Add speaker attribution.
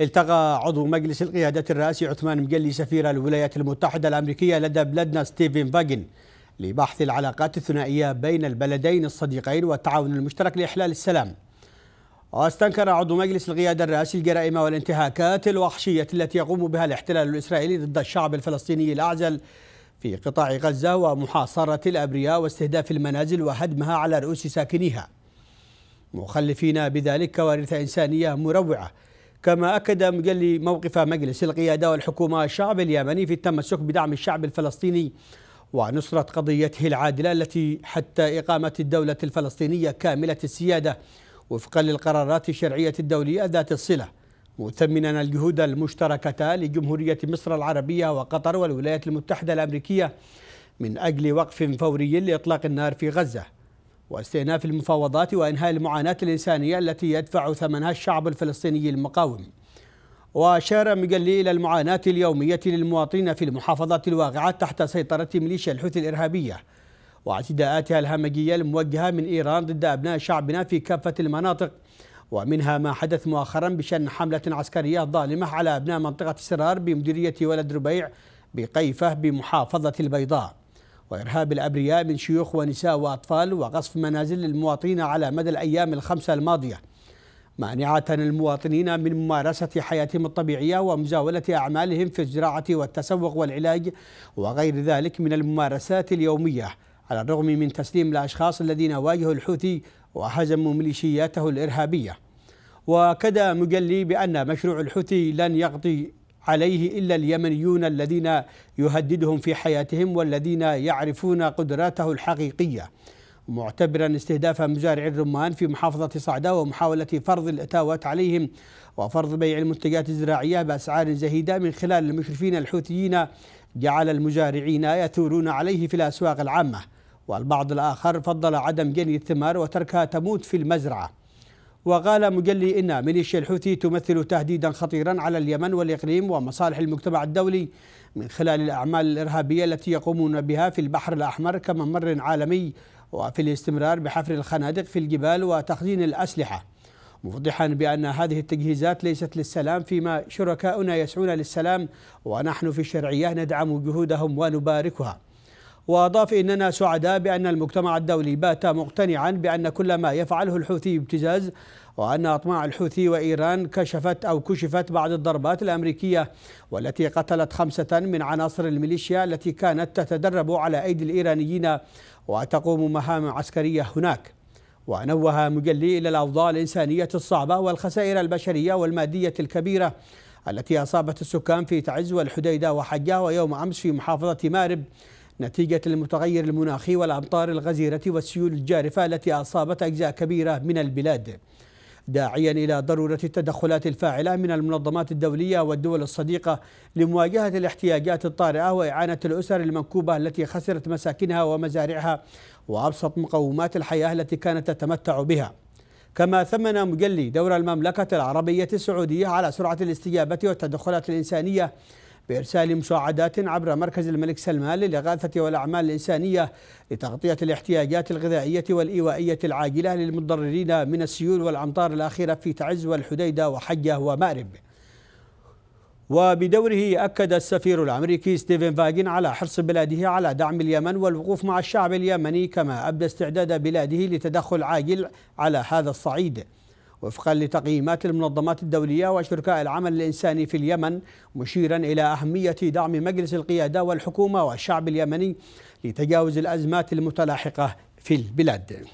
Speaker 1: التقى عضو مجلس القيادة الرئاسي عثمان مجلي سفير الولايات المتحدة الأمريكية لدى بلدنا ستيفن فاجن لبحث العلاقات الثنائية بين البلدين الصديقين والتعاون المشترك لإحلال السلام واستنكر عضو مجلس القيادة الرئاسي الجرائم والانتهاكات الوحشية التي يقوم بها الاحتلال الإسرائيلي ضد الشعب الفلسطيني الأعزل في قطاع غزة ومحاصرة الأبرياء واستهداف المنازل وهدمها على رؤوس ساكنيها مخلفين بذلك كوارث إنسانية مروعة كما أكد مجلي موقف مجلس القيادة والحكومة الشعب اليمني في التمسك بدعم الشعب الفلسطيني ونصرة قضيته العادلة التي حتى إقامة الدولة الفلسطينية كاملة السيادة وفقا للقرارات الشرعية الدولية ذات الصلة مثمنا الجهود المشتركة لجمهورية مصر العربية وقطر والولايات المتحدة الأمريكية من أجل وقف فوري لإطلاق النار في غزة واستئناف المفاوضات وإنهاء المعاناة الإنسانية التي يدفع ثمنها الشعب الفلسطيني المقاوم وأشار مجلي إلى المعاناة اليومية للمواطنين في المحافظات الواقعة تحت سيطرة ميليشيا الحوثي الإرهابية واعتداءاتها الهمجية الموجهة من إيران ضد أبناء شعبنا في كافة المناطق ومنها ما حدث مؤخرا بشأن حملة عسكرية ظالمة على أبناء منطقة السرار بمديرية ولد ربيع بقيفة بمحافظة البيضاء وإرهاب الأبرياء من شيوخ ونساء وأطفال وقصف منازل المواطنين على مدى الأيام الخمسة الماضية مانعة المواطنين من ممارسة حياتهم الطبيعية ومزاولة أعمالهم في الزراعة والتسوق والعلاج وغير ذلك من الممارسات اليومية على الرغم من تسليم الأشخاص الذين واجهوا الحوثي وهزموا ميليشياته الإرهابية وكذا مجلي بأن مشروع الحوثي لن يقضي عليه إلا اليمنيون الذين يهددهم في حياتهم والذين يعرفون قدراته الحقيقية معتبرا استهداف مزارع الرمان في محافظة صعدة ومحاولة فرض الأتاوات عليهم وفرض بيع المنتجات الزراعية بأسعار زهيدة من خلال المشرفين الحوثيين جعل المزارعين يثورون عليه في الأسواق العامة والبعض الآخر فضل عدم جني الثمار وتركها تموت في المزرعة وقال مجلي إن ميليشيا الحوثي تمثل تهديدا خطيرا على اليمن والإقليم ومصالح المجتمع الدولي من خلال الأعمال الإرهابية التي يقومون بها في البحر الأحمر كممر عالمي وفي الاستمرار بحفر الخنادق في الجبال وتخزين الأسلحة موضحا بأن هذه التجهيزات ليست للسلام فيما شركاؤنا يسعون للسلام ونحن في الشرعية ندعم جهودهم ونباركها وأضاف إننا سعداء بأن المجتمع الدولي بات مقتنعا بأن كل ما يفعله الحوثي ابتزاز وأن أطماع الحوثي وإيران كشفت أو كشفت بعد الضربات الأمريكية والتي قتلت خمسة من عناصر الميليشيا التي كانت تتدرب على أيدي الإيرانيين وتقوم مهام عسكرية هناك ونوه مجلي إلى الأوضاع الإنسانية الصعبة والخسائر البشرية والمادية الكبيرة التي أصابت السكان في تعز والحديدة وحجة ويوم أمس في محافظة مارب نتيجة المتغير المناخي والأمطار الغزيرة والسيول الجارفة التي أصابت أجزاء كبيرة من البلاد داعيا إلى ضرورة التدخلات الفاعلة من المنظمات الدولية والدول الصديقة لمواجهة الاحتياجات الطارئة وإعانة الأسر المنكوبة التي خسرت مساكنها ومزارعها وأبسط مقومات الحياة التي كانت تتمتع بها كما ثمن مجلي دور المملكة العربية السعودية على سرعة الاستجابة والتدخلات الإنسانية بإرسال مساعدات عبر مركز الملك سلمان للإغاثة والأعمال الإنسانية لتغطية الاحتياجات الغذائية والإيوائية العاجلة للمتضررين من السيول والأمطار الأخيرة في تعز والحديدة وحجة ومأرب وبدوره أكد السفير الأمريكي ستيفن فاجن على حرص بلاده على دعم اليمن والوقوف مع الشعب اليمني كما أبدى استعداد بلاده لتدخل عاجل على هذا الصعيد وفقا لتقييمات المنظمات الدولية وشركاء العمل الإنساني في اليمن مشيرا إلى أهمية دعم مجلس القيادة والحكومة والشعب اليمني لتجاوز الأزمات المتلاحقة في البلاد